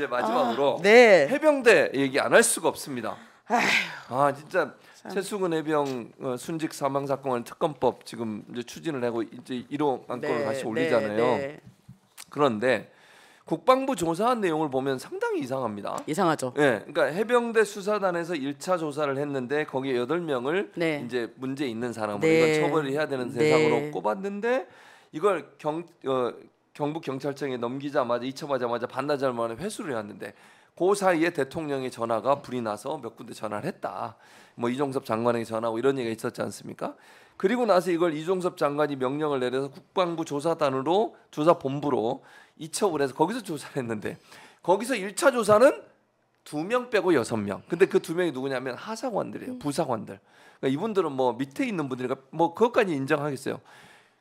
이제 아, 마지막으로 아, 네. 해병대 얘기 안 할 수가 없습니다. 아휴, 아 진짜 최수근 해병 어, 순직 사망 사건 특검법 지금 이제 추진을 하고 이제 1호 안건을 네, 다시 네, 올리잖아요. 네, 그런데 국방부 조사한 내용을 보면 상당히 이상합니다. 이상하죠. 예. 그러니까 해병대 수사단에서 1차 조사를 했는데 거기에 8명을 네. 이제 문제 있는 사람으로 네. 처벌을 해야 되는 대상으로 네. 꼽았는데 이걸 경 어, 경북 경찰청에 넘기자마자 이첩하자마자 반나절 만에 회수를 해왔는데그 사이에 대통령의 전화가 불이 나서 몇 군데 전화를 했다. 뭐 이종섭 장관에게 전화하고 이런 얘기가 있었지 않습니까? 그리고 나서 이걸 이종섭 장관이 명령을 내려서 국방부 조사단으로 조사본부로 이첩을 해서 거기서 조사를 했는데 거기서 1차 조사는 두 명 빼고 여섯 명. 근데 그 두 명이 누구냐면 하사관들이에요. 음. 부사관들. 그러니까 이분들은 뭐 밑에 있는 분들이니까 뭐 그것까지 인정하겠어요.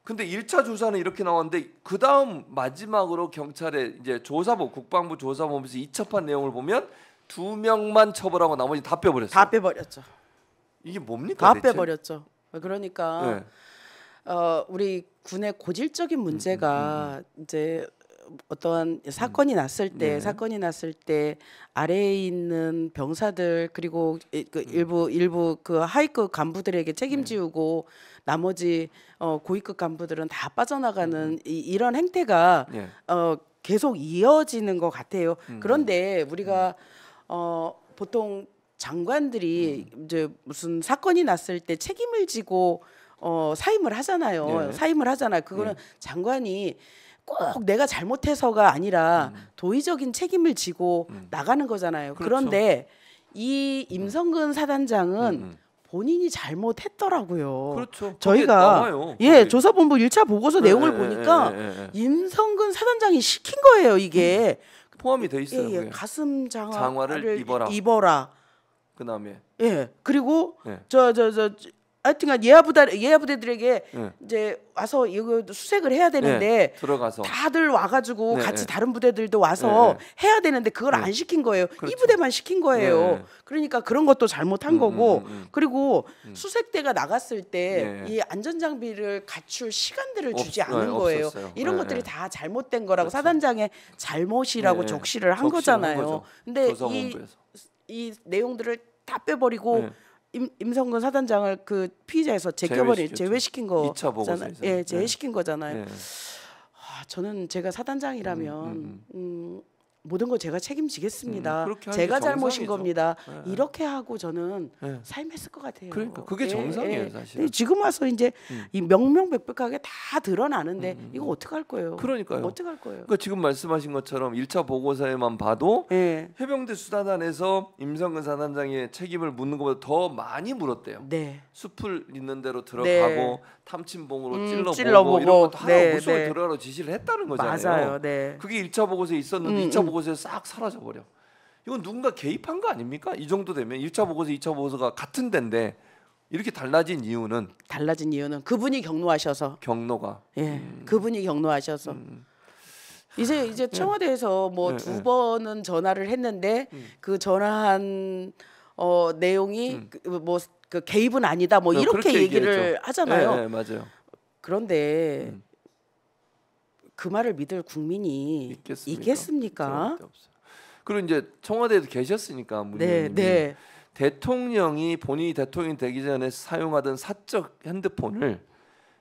근데 1차 조사는 이렇게 나왔는데 그 다음 마지막으로 경찰에 이제 조사부 국방부 조사범에서 2차판 내용을 보면 두 명만 처벌하고 나머지 다 빼버렸어요. 다 빼버렸죠. 이게 뭡니까? 다 대체? 빼버렸죠. 그러니까 네. 어, 우리 군의 고질적인 문제가 음, 음, 음. 음. 이제 어떤 사건이 음. 났을 때 네. 사건이 났을 때 아래에 있는 병사들 그리고 그 음. 일부 일부 그 하위급 간부들에게 책임지우고 네. 나머지 어 고위급 간부들은 다 빠져나가는 음. 이, 이런 행태가 네. 어 계속 이어지는 것 같아요. 음. 그런데 우리가 어 보통 장관들이 음. 이제 무슨 사건이 났을 때 책임을 지고 어 사임을 하잖아요. 예. 사임을 하잖아요. 그거는 예. 장관이 꼭 내가 잘못해서가 아니라 음. 도의적인 책임을 지고 음. 나가는 거잖아요. 그렇죠. 그런데이 임성근 사단장은 음, 음. 본인이 잘못했더라고요. 그렇죠. 저희가 예 조사본부 1차 보고서 네, 내용을 네, 보니까 네, 임성근 사단장이 시킨 거예요. 이게 음. 포함이 돼 있어요. 예, 예. 가슴 장화 를 입어라. 입어라. 그다음에 예 그리고 저저저 하여튼간 예하부다 예하부대들에게 네. 이제 와서 이거 수색을 해야 되는데 네, 들어가서 다들 와가지고 네, 같이 네. 다른 부대들도 와서 네, 네. 해야 되는데 그걸 안 시킨 거예요. 그렇죠. 이 부대만 시킨 거예요. 그러니까 그런 것도 잘못한 음, 거고 음, 음, 음. 그리고 음. 수색대가 나갔을 때 이 안전 장비를 갖출 시간들을 주지 않은 거예요. 없었어요. 이런 것들이 다 잘못된 거라고 그렇죠. 사단장의 잘못이라고 적시를 한 적시를 거잖아요. 한 근데 이, 이 내용들을 다 빼버리고. 임, 임성근 사단장을 그 피의자에서 제껴버린 제외시킨 거잖아요. 예, 제외시킨 네. 거잖아요. 네. 아, 저는 제가 사단장이라면 음, 음, 음. 음 모든 걸 제가 책임지겠습니다. 음, 제가 잘못인 겁니다. 네, 네. 이렇게 하고 저는 네. 삶했을 것 같아요. 그러니까 그게 예, 정상이에요, 네, 예. 사실. 지금 와서 이제 음. 이 명명백백하게 다 드러나는데 음, 음 이거 음. 어떻게 할 거예요? 그러니까요. 어떻게 할 거예요? 그러니까 지금 말씀하신 것처럼 1차 보고서에만 봐도 예. 해병대 수사단에서 임성근 사단장의 책임을 묻는 것보다 더 많이 물었대요. 네. 숲을 있는 대로 들어가고 네. 탐침봉으로 음, 찔러보고, 찔러보고, 이런 것도 하나 네, 무속에 들어가라고 지시를 했다는 거잖아요. 맞아요. 네. 그게 1차 보고서에 있었는데 음, 2차 보고 보고서에 싹 사라져 버려. 이건 누군가 개입한 거 아닙니까? 이 정도 되면 1차 보고서, 2차 보고서가 같은 데인데 이렇게 달라진 이유는 달라진 이유는 그분이 경로하셔서 경로가 예, 음. 그분이 경로하셔서 음. 이제 이제 예. 청와대에서 뭐두 예, 네, 예. 번은 전화를 했는데 음. 그 전화한 어 내용이 음. 그, 뭐그 뭐, 그 개입은 아니다 뭐 네, 이렇게 얘기를 얘기했죠. 하잖아요. 네, 맞아요. 그런데 음. 그 말을 믿을 국민이 있겠습니까? 있겠습니까? 그리고 이제 청와대에도 계셨으니까 문재인이 네, 네. 대통령이 본인이 대통령 되기 전에 사용하던 사적 핸드폰을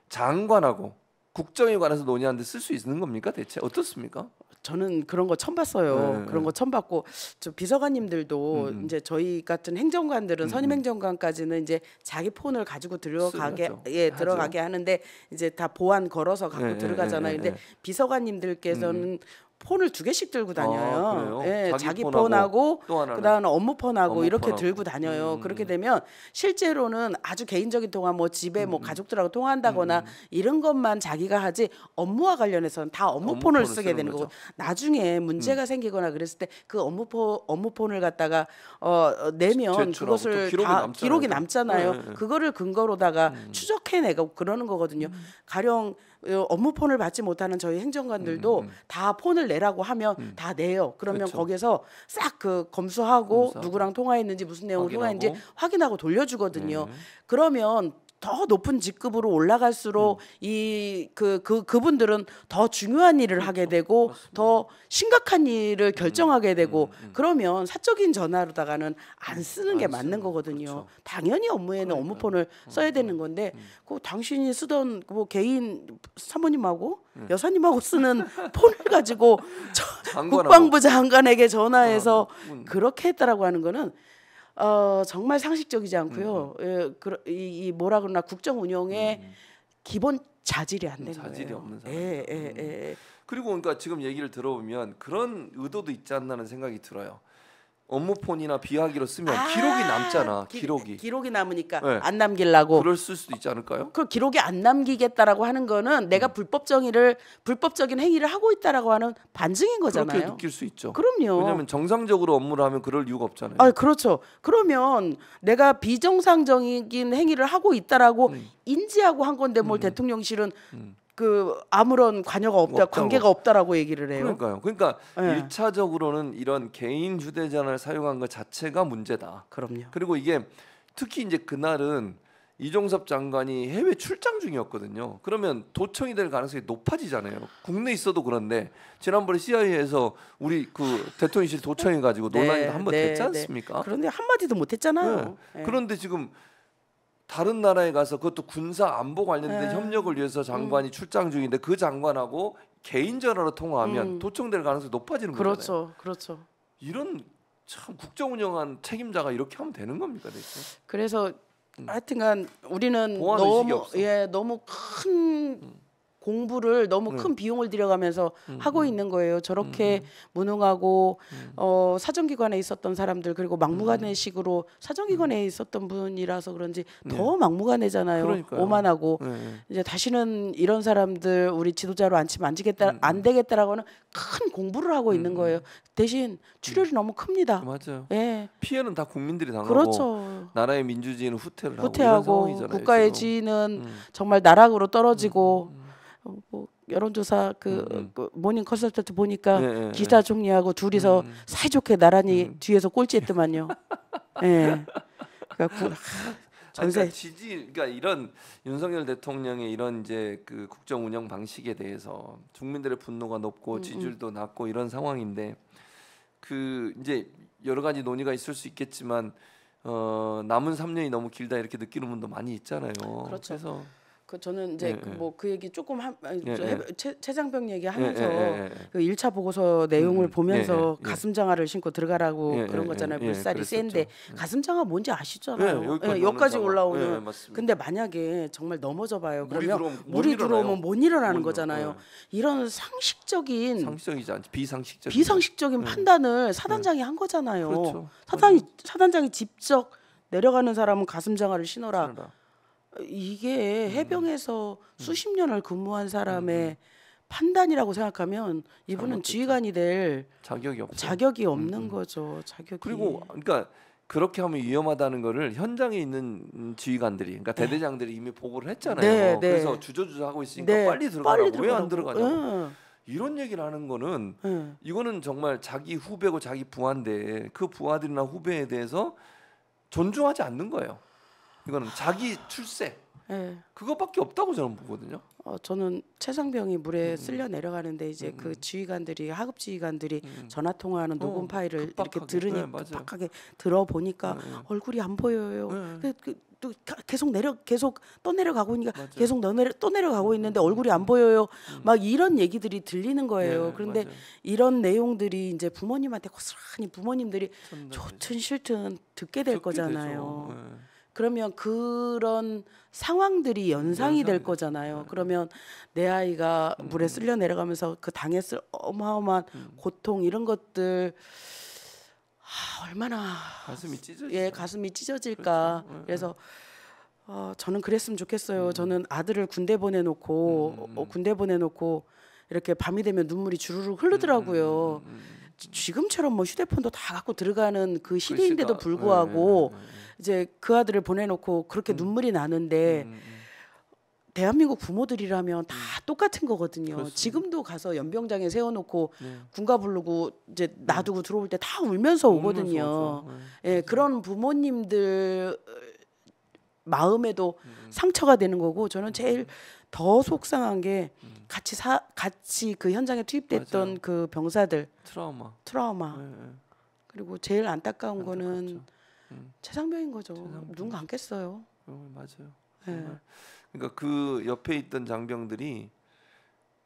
장관하고 국정에 관해서 논의하는데 쓸 수 있는 겁니까 대체 어떻습니까? 저는 그런 거 처음 봤어요. 네. 네. 그런 거 처음 봤고 저 비서관님들도 음. 음. 이제 저희 같은 행정관들은 음. 선임 음. 행정관까지는 이제 자기 폰을 가지고 들어가게 쓰죠예 하죠. 들어가게 하는데 이제 다 보안 걸어서 갖고 네, 네 들어가잖아요. 네, 네 근데 비서관님들께서는 음. 음. 폰을 두 개씩 들고 아, 다녀요. 아, 예, 자기, 자기, 폰하고, 폰하고 그다음 업무 폰하고 업무 이렇게 폰하고. 들고 다녀요. 음. 그렇게 되면 실제로는 아주 개인적인 통화 뭐 집에 뭐 음. 뭐 가족들하고 통화한다거나 음. 이런 것만 자기가 하지 업무와 관련해서는 다 업무, 업무 폰을 쓰게 되는 거죠. 거고 나중에 문제가 음. 생기거나 그랬을 때 그 업무 폰 업무 폰을 갖다가 어, 어 내면 그것을 기록이 다 남잖아요. 기록이 남잖아요. 네, 네. 그거를 근거로다가 음. 추적해내고 그러는 거거든요. 음. 가령 어, 업무 폰을 받지 못하는 저희 행정관들도 음, 음, 음. 다 폰을 내라고 하면 음. 다 내요. 그러면 그쵸. 그렇죠. 거기서 싹그 검수하고, 검수하고, 누구랑 통화했는지 무슨 내용을 확인하고. 통화했는지 확인하고 돌려주거든요. 음. 그러면 더 높은 직급으로 올라갈수록 음. 이그 그, 그분들은 더 중요한 일을 하게 되고 맞습니다. 더 심각한 일을 결정하게 음, 되고 음, 음, 그러면 사적인 전화로다가는 안 음, 쓰는 게안 맞는 거거든요. 그렇죠. 당연히 업무에는 그러니까 업무폰을 음, 써야 되는 건데 그 당신이 쓰던 뭐 개인 사모님하고 여사님하고 쓰는 폰을 가지고 저, 국방부 장관에게 전화해서 그렇게 했다라고 하는 거는 어, 정말 상식적이지 않고요. 음. 음. 예, 이, 이 뭐라 그러나 국정 운영의 음, 음. 기본 자질이 안된 음, 거예요. 자질이 없는 사람. 예, 예, 예. 그리고 그러니까 지금 얘기를 들어보면 그런 의도도 있지 않나는 생각이 들어요. 업무폰이나 비하기로 쓰면 아 기록이 남잖아. 기, 록이 기록이 남으니까 네. 안 남길라고. 그럴 수도 있지 않을까요? 그 기록이 안 남기겠다라고 하는 거는 내가 음. 불법 정의를 불법적인 행위를 하고 있다라고 하는 반증인 거잖아요. 그렇게 느낄 수 있죠. 그럼요. 왜냐하면 정상적으로 업무를 하면 그럴 이유가 없잖아요. 아 그렇죠. 그러면 내가 비정상적인 행위를 하고 있다라고 음. 인지하고 한 건데 뭘 음. 대통령실은 음. 그 아무런 관여가 없다, 없다고. 관계가 없다라고 얘기를 해요. 그러니까요. 그러니까 예. 일차적으로는 네. 이런 개인 휴대전화를 사용한 것 자체가 문제다. 그럼요. 그리고 이게 특히 이제 그날은 이종섭 장관이 해외 출장 중이었거든요. 그러면 도청이 될 가능성이 높아지잖아요. 국내 있어도 그런데 지난번에 CIA에서 우리 그 대통령실 도청해 가지고 논란이 네, 한번 네, 됐지 네. 않습니까? 네. 그런데 한 마디도 못 했잖아요. 그런데 지금 다른 나라에 가서 그것도 군사 안보 관련된 네. 협력을 위해서 장관이 음. 출장 중인데 그 장관하고 개인 전화로 통화하면 음. 도청될 가능성이 높아지는 거잖아요. 그렇죠, 그렇죠. 이런 참 국정 운영한 책임자가 이렇게 하면 되는 겁니까 대체? 그래서 음. 하여튼간 우리는 너무 예 너무 큰 음. 공부를 너무 네. 큰 비용을 들여가면서 음, 하고 음. 있는 거예요. 저렇게 음, 무능하고 어, 사정기관에 있었던 사람들 그리고 막무가내식으로 사정기관에 있었던 분이라서 그런지 네. 더 막무가내잖아요. 그러니까요. 오만하고 네. 이제 다시는 이런 사람들 우리 지도자로 앉히면 안 되겠다 안 되겠다라고는 큰 공부를 하고 있는 거예요. 대신 출혈이 너무 큽니다. 맞아요. 예. 피해는 다 국민들이 당하고 그렇죠. 나라의 민주주의는 후퇴를 후퇴하고 하고 국가의 지위는 음. 정말 나락으로 떨어지고 음. 어, 뭐 여론조사 그, 음, 음. 그 모닝 컨설턴트 보니까 네, 예, 예, 기자 예. 총리하고 둘이서 음. 음. 사이좋게 나란히 음. 뒤에서 꼴찌했더만요. 예. 그 그러니까 지지 그러니까 이런 윤석열 대통령의 이런 이제 그 국정 운영 방식에 대해서 국민들의 분노가 높고 지지율도 낮고 이런 상황인데 그 이제 여러 가지 논의가 있을 수 있겠지만 어 남은 3년이 너무 길다 이렇게 느끼는 분도 많이 있잖아요. 그렇죠. 그래서 그 저는 이제 예, 그 예. 뭐그 얘기 조금 한 예, 예. 최, 장병 얘기하면서 예, 그 1차 보고서 내용을 음, 음. 보면서 가슴 장화를 신고 들어가라고 그런 거잖아요. 불살이 센데 가슴 장화 뭔지 아시잖아요. 예, 여기까지 올라오는. 근데 만약에 정말 넘어져 봐요. 그러면 물이, 들어오면, 물이 들어오면 못 일어나는 거잖아요. 이런 상식적인 상식적이지 않지 비상식적인 비상식적인 판단을 사단장이 한 거잖아요. 그렇죠. 사단이 그렇죠. 사단장이 직접 내려가는 사람은 가슴 장화를 신어라. 신어라. 이게 음. 해병에서 음. 수십 년을 근무한 사람의 음, 판단이라고 생각하면 이분은 지휘관이 될 자격이 없 자격이 없는 거죠. 자격 그리고 그러니까 그렇게 하면 위험하다는 거를 현장에 있는 지휘관들이 그러니까 네. 대대장들이 이미 보고를 네, 했잖아요. 네, 네. 그래서 주저주저 하고 있으니까 네, 빨리 들어가라고 왜 안 들어가냐고. 이런 얘기를 하는 거는 이거는 정말 자기 후배고 자기 부하인데 그 부하들이나 후배에 대해서 존중하지 않는 거예요. 이거는 자기 출세. 네. 예. 그것밖에 없다고 저는 보거든요. 어, 저는 최상병이 물에 음. 쓸려 내려가는데 이제 음. 그 음. 지휘관들이 하급 지휘관들이 음. 전화 통화하는 어, 녹음 파일을 급박하게. 이렇게 들으니 네, 급박하게 들어보니까 네, 네. 얼굴이 안 보여요. 네. 그, 그 또 계속 내려 계속 또 내려가고 있니까 맞아요. 계속 너 내려 또 내려가고 음, 있는데 얼굴이 안 보여요. 음. 막 이런 얘기들이 들리는 거예요. 네, 그런데 맞아요. 이런 내용들이 이제 부모님한테 고스란히 부모님들이 좋든 싫든 듣게 될 듣게 거잖아요. 네. 그러면 그런 상황들이 연상이 될 거잖아요. 네. 그러면 내 아이가 음. 물에 쓸려 내려가면서 그 당했을 어마어마한 음. 고통 이런 것들 아, 얼마나 가슴이 찢어지 예 가슴이 찢어질까 그렇죠. 예, 예. 그래서 어, 저는 그랬으면 좋겠어요. 음. 저는 아들을 군대 보내놓고 음. 어, 군대 보내놓고 이렇게 밤이 되면 눈물이 주르르 흐르더라고요. 음. 음 지금처럼 뭐 휴대폰도 다 갖고 들어가는 그, 그 시대인데도 예, 불구하고. 네, 네, 네. 이제 그 아들을 보내놓고 그렇게 음. 눈물이 나는데 음, 음, 음. 대한민국 부모들이라면 다 음. 똑같은 거거든요. 그렇습니다. 지금도 가서 연병장에 세워놓고 네. 군가 부르고 이제 네. 놔두고 들어올 때 다 울면서 오거든요. 네, 예, 네. 네, 그런 부모님들 어, 마음에도 음, 상처가 되는 거고 저는 제일 더 속상한 게 같이 사 같이 그 현장에 투입됐던 맞아요. 그 병사들 트라우마 트라우마 예, 예. 그리고 제일 안타까운 거는 그렇죠. 최상병인 거죠. 최상병. 눈 감겠어요. 어, 맞아요. 네. 그러니까 그 옆에 있던 장병들이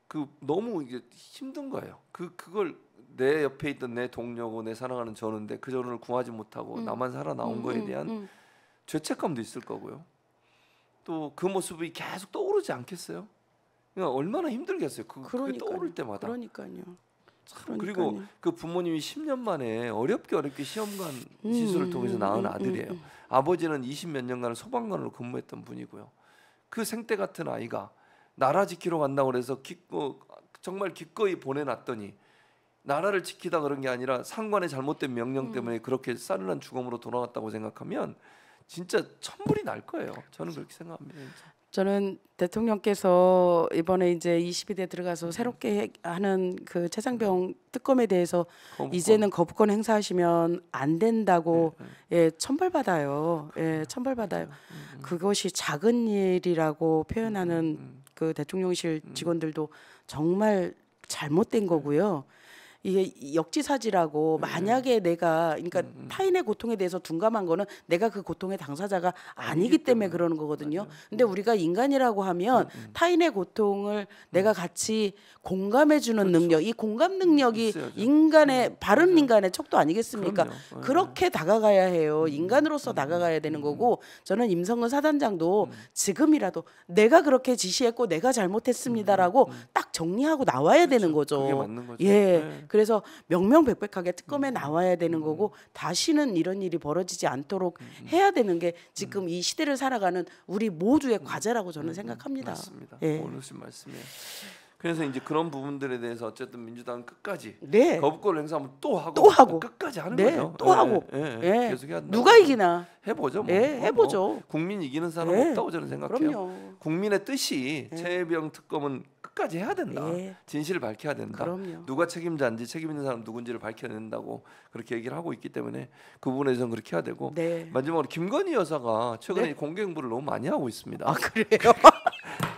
그 너무 이게 힘든 거예요. 그 그걸 내 옆에 있던 내 동료고 내 사랑하는 저는데 그 저를 구하지 못하고 음. 나만 살아 나온 음, 거에 음, 대한 음, 죄책감도 있을 거고요. 또 그 모습이 계속 떠오르지 않겠어요? 그러니까 얼마나 힘들겠어요. 그, 그게 떠오를 때마다. 그러니까요. 그러니까요. 그리고 그 부모님이 10년 만에 어렵게 어렵게 시험관 음, 시술을 통해서 음, 낳은 음, 아들이에요. 음, 음, 아버지는 20몇 년간 소방관으로 근무했던 분이고요. 그 생때 같은 아이가 나라 지키러 간다고 그래서 기꺼, 정말 기꺼이 보내놨더니 나라를 지키다 그런 게 아니라 상관의 잘못된 명령 때문에 그렇게 싸늘한 죽음으로 돌아왔다고 생각하면 진짜 천불이 날 거예요. 저는 그렇게 생각합니다. 진짜. 저는 대통령께서 이번에 이제 22대 들어가서 음. 새롭게 하는 그 최상병 음. 특검에 대해서 거부권. 이제는 거부권 행사하시면 안 된다고 네, 네. 예 천벌 받아요. 예 천벌 받아요. 음, 그것이 작은 일이라고 음, 표현하는 음, 그 대통령실 직원들도 정말 잘못된 네. 거고요. 이게 역지사지라고 음, 음. 만약에 내가 그러니까 음, 타인의 고통에 대해서 둔감한 거는 내가 그 고통의 당사자가 아니기 때문에 그러는 거거든요. 근데 우리가 인간이라고 하면 타인의 고통을 내가 같이 공감해 주는 그렇죠. 능력, 이 공감 능력이 있어야죠. 인간의 바른 인간의 척도 아니겠습니까? 그럼요. 어. 그렇게 다가가야 해요. 인간으로서 다가가야 되는 거고 저는 임성근 사단장도 지금이라도 내가 그렇게 지시했고 내가 잘못했습니다라고 딱 정리하고 나와야 그렇죠. 되는 거죠. 거죠. 예. 네. 그래서 명명백백하게 특검에 음. 나와야 되는 음. 거고 다시는 이런 일이 벌어지지 않도록 음, 해야 되는 게 지금 이 시대를 살아가는 우리 모두의 과제라고 저는 생각합니다. 맞습니다. 예. 옳으신 말씀이에요. 그래서 이제 그런 부분들에 대해서 어쨌든 민주당은 끝까지 네. 거부권 행사하면 또 하고 또 하고 끝까지 하는 네. 거예또 예, 하고 예, 예. 예. 계속 해야 누가 이기나 해보죠. 뭐. 예, 뭐 해보죠. 뭐 국민 이기는 사람 예. 없다고 저는 생각해요. 그럼요. 국민의 뜻이 최혜병 특검은 끝까지 해야 된다. 예. 진실을 밝혀야 된다. 그럼요. 누가 책임자인지 책임 있는 사람 누군지를 밝혀야 된다고 그렇게 얘기를 하고 있기 때문에 그 부분에선 그렇게 해야 되고 네. 마지막으로 김건희 여사가 최근에 네? 공개 행보를 너무 많이 하고 있습니다. 아 그래요?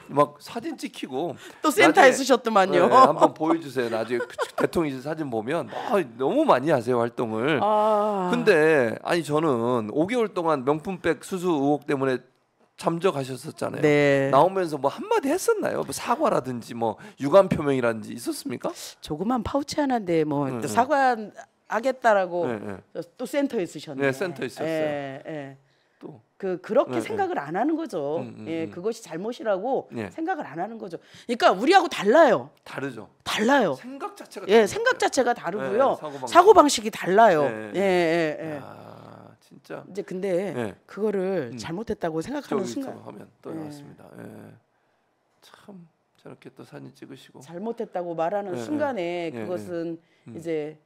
막 사진 찍히고 또 센터에 쓰셨더만요. 네, 한번 보여주세요. 나중에 그 대통령 사진 보면 아, 너무 많이 하세요 활동을. 아... 근데 아니 저는 5개월 동안 명품백 수수 의혹 때문에 잠적하셨었잖아요. 네. 나오면서 뭐 한마디 했었나요? 뭐 사과라든지 뭐 유감 표명이라든지 있었습니까? 조그만 파우치 하나인데 네, 뭐 음, 음. 네, 사과 하겠다라고 네, 또 센터에 있으셨네요. 네, 센터에 있었어요. 예, 예. 또그 그렇게 네, 네. 생각을 안 하는 거죠. 음, 음, 예, 음. 그것이 잘못이라고 예. 생각을 안 하는 거죠. 그러니까 우리하고 달라요. 다르죠. 달라요. 생각 자체가 예, 생각 자체가 다르고요. 예, 예, 사고 방식이 달라요. 예, 예, 예. 아. 진짜. 이제 근데 네. 그거를 음. 잘못했다고 생각하는 순간 하면 또 예. 나왔습니다. 네. 참 저렇게 또 사진 찍으시고 잘못했다고 말하는 예, 순간에 그것은 음. 이제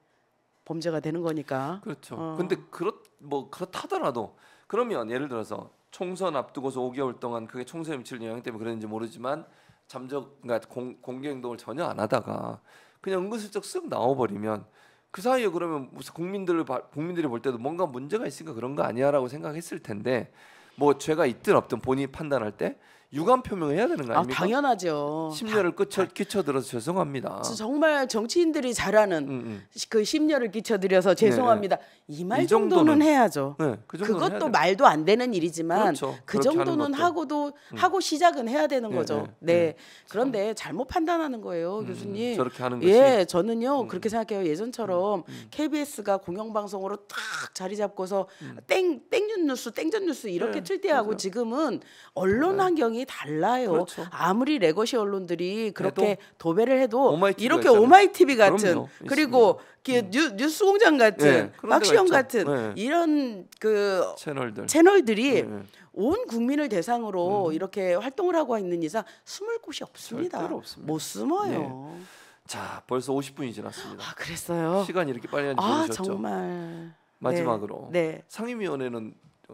범죄가 되는 거니까. 그렇죠. 어. 근데 그렇 뭐 그렇다더라도 그러면 예를 들어서 총선 앞두고서 5개월 동안 그게 총선에 미치는 영향 때문에 그랬는지 모르지만 잠적 그러니까 공, 공개 행동을 전혀 안 하다가 그냥 은근슬쩍 쓱 나와버리면 그 사이에 그러면 무슨 국민들을 국민들이 볼 때도 뭔가 문제가 있으니까 그런 거 아니야라고 생각했을 텐데 뭐 죄가 있든 없든 본인이 판단할 때 유감 표명을 해야 되는 거 아, 아닙니까? 아, 당연하죠. 심려를 끼쳐, 끼쳐들어서 죄송합니다. 정말 정치인들이 잘하는 음, 음. 그 심려를 끼쳐들여서 네, 죄송합니다. 네, 네. 이말 정도는, 정도는, 해야죠. 네, 그 정도는 그것도 말도 안 되는 일이지만 그렇죠. 그 정도는 하고도 음. 하고 시작은 해야 되는 네, 거죠. 네, 네. 그런데 잘못 판단하는 거예요, 음, 교수님. 저렇게 하는 예, 것이. 예, 저는요 음. 그렇게 생각해요. 예전처럼 KBS가 음, 공영방송으로 딱 자리 잡고서 땡 땡전 뉴스, 땡전 뉴스 이렇게 틀 때하고 지금은 언론 환경이 세상이 달라요. 그렇죠. 아무리 레거시 언론들이 그렇게 도배를 해도 오마이TV 이렇게 오마이TV 같은 그럼요. 그리고 음. 뉴, 뉴스 공장 같은 네, 박시영 같은 네. 이런 그 채널들. 채널들이 네. 온 국민을 대상으로 음. 이렇게 활동을 하고 있는 이상 숨을 곳이 없습니다. 없습니다. 못 숨어요. 네. 자, 벌써 50분이 지났습니다. 아, 그랬어요. 시간이 이렇게 빨리 가는 줄 아, 모르셨죠? 아, 정말. 마지막으로 네. 네. 상임위원회는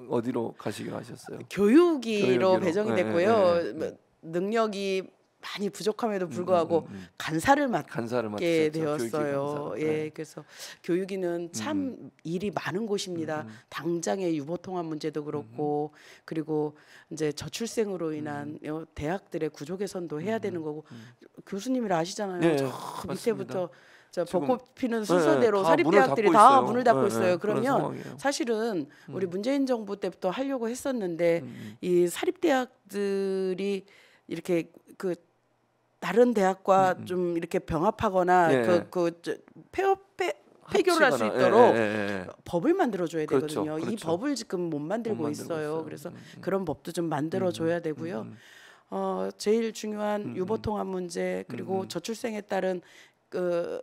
어디로 가시기로 하셨어요? 교육이로, 교육이로. 배정이 네, 됐고요. 네, 네. 뭐 능력이 많이 부족함에도 음, 불구하고 음, 음, 음. 간사를 맡게 간사를 되었어요. 간사. 예, 네. 그래서 교육이는 참 음, 음. 일이 많은 곳입니다. 당장의 유보 통합 문제도 그렇고 그리고 이제 저출생으로 인한 대학들의 구조 개선도 해야 되는 거고 교수님이라 아시잖아요. 네, 저 밑에부터 맞습니다. 자, 벚꽃 피는 예, 순서대로 네, 예, 사립대학들이 다 문을 닫고, 문을 닫고 네, 있어요. 예, 그러면 사실은 음. 우리 문재인 정부 때부터 하려고 했었는데 음. 음. 이 사립대학들이 이렇게 그 다른 대학과 음. 음. 좀 이렇게 병합하거나 그, 그 저, 폐업 폐 폐교를 할 수 있도록 예, 예, 예. 법을 만들어줘야 그렇죠, 되거든요. 그렇죠. 이 법을 지금 못 만들고, 못 만들고 있어요. 있어요. 그래서 음, 음. 그런 법도 좀 만들어줘야 되고요. 음, 어, 제일 중요한 유보통합 문제 그리고 저출생에 따른 그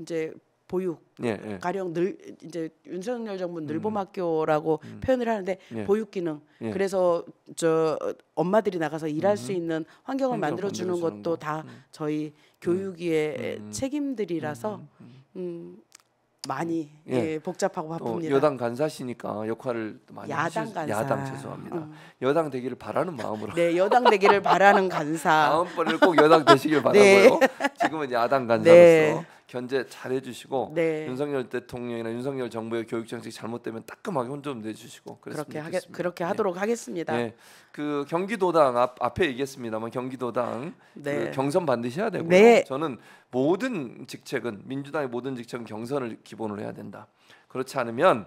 이제 보육 예, 예. 가령 늘 이제 윤석열 정부 음. 늘봄학교라고 음. 표현을 하는데 예. 보육 기능 예. 그래서 저 엄마들이 나가서 일할 음. 수 있는 환경을 만들어 주는 것도 거. 다 음. 저희 음. 교육위의 음. 책임들이라서 음. 많이 예. 예 복잡하고 어, 바쁩니다. 어, 여당 간사시니까 역할을 많이 야당 하실, 간사 야당 죄송합니다. 여당 되기를 바라는 마음으로 네 여당 되기를 바라는 간사 다음번에 꼭 여당 되시길 네. 바라고요. 네. 지금은 야당 네. 간사로서. 네. 견제 잘 해주시고 네. 윤석열 대통령이나 윤석열 정부의 교육 정책이 잘못되면 따끔하게 혼 좀 내주시고 그렇게 하겠, 그렇게 네. 하도록 예. 하겠습니다. 예. 그 경기도당 앞, 앞에 얘기했습니다만 경기도당 네. 그 경선 반드시 해야 되고 네. 저는 모든 직책은 민주당의 모든 직책은 경선을 기본으로 해야 된다. 그렇지 않으면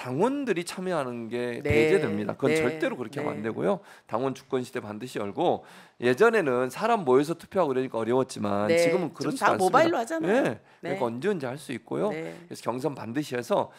당원들이 참여하는 게 네. 배제됩니다. 그건 네. 절대로 그렇게 하면 안 네. 되고요. 당원 주권 시대 반드시 열고 예전에는 사람 모여서 투표하고 그러니까 어려웠지만 네. 지금은 그렇지 지금 다 않습니다. 모바일로 하잖아요. 예. 네. 그러니까 언제든지 할 수 있고요. 네. 그래서 경선 반드시 해서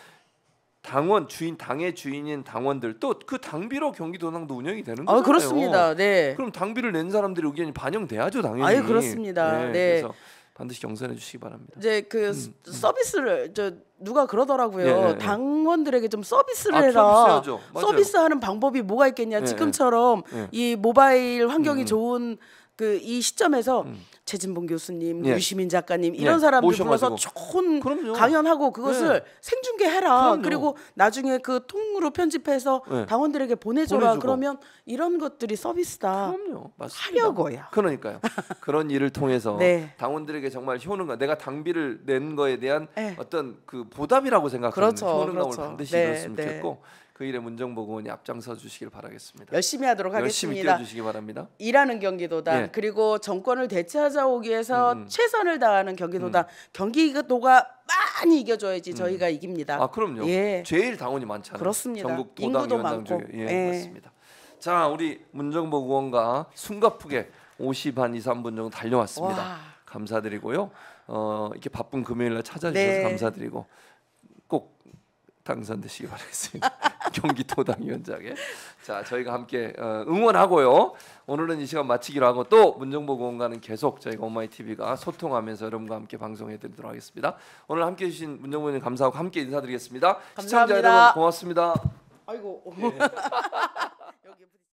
당원 주인 당의 주인인 당원들 또 그 당비로 경기도당도 운영이 되는 거예요. 아, 그렇습니다. 네. 그럼 당비를 낸 사람들의 의견이 반영돼야죠 당연히. 아 그렇습니다. 네. 네. 그래서 반드시 경선해 주시기 바랍니다. 이제 그 음, 음, 서비스를 저 누가 그러더라고요. 예, 예, 예. 당원들에게 좀 서비스를 아, 해라. 서비스하는 방법이 뭐가 있겠냐. 예, 예. 지금처럼 예. 이 모바일 환경이 음. 좋은 그 이 시점에서 음. 최진봉 교수님, 예. 유시민 작가님 예. 이런 예. 사람들 모셔가지고. 불러서 좋은 그럼요. 강연하고 그것을 예. 생중계해라. 그럼요. 그리고 나중에 그 통으로 편집해서 예. 당원들에게 보내줘라. 보내주고. 그러면 이런 것들이 서비스다. 그럼요. 맞습니다. 하려고요. 그러니까요. 그런 일을 통해서 네. 당원들에게 정말 효능과 내가 당비를 낸 거에 대한 예. 어떤 그 보답이라고 생각하는 그렇죠. 효능감을 그렇죠. 반드시 네. 이뤘으면 네. 좋겠고 그 일에 문정보원이 앞장서 주시길 바라겠습니다. 열심히 하도록 하겠습니다. 열심히 뛰어주시기 바랍니다. 일하는 경기도당 예. 그리고 정권을 대체하자 오기 위해서 음, 음. 최선을 다하는 경기도당 음. 경기도가 많이 이겨줘야지 음. 저희가 음. 이깁니다. 아 그럼요. 예. 제일 당원이 많잖아요. 그렇습니다. 전국 인구도 많고. 예, 예, 맞습니다. 자 우리 문정보 의원과 숨가쁘게 50한 2, 3분 정도 달려왔습니다. 와. 감사드리고요. 어, 이렇게 바쁜 금요일날 찾아주셔서 네. 감사드리고 당선되시기 바라겠습니다. 경기도당 위원장에. 자, 저희가 함께 어, 응원하고요. 오늘은 이 시간 마치기로 하고 또 문정보 공원과는 계속 저희가 오마이 TV가 소통하면서 여러분과 함께 방송해 드리도록 하겠습니다. 오늘 함께 해 주신 문정보 님 감사하고 함께 인사드리겠습니다. 감사합니다. 시청자 여러분 고맙습니다. 아이고. 네.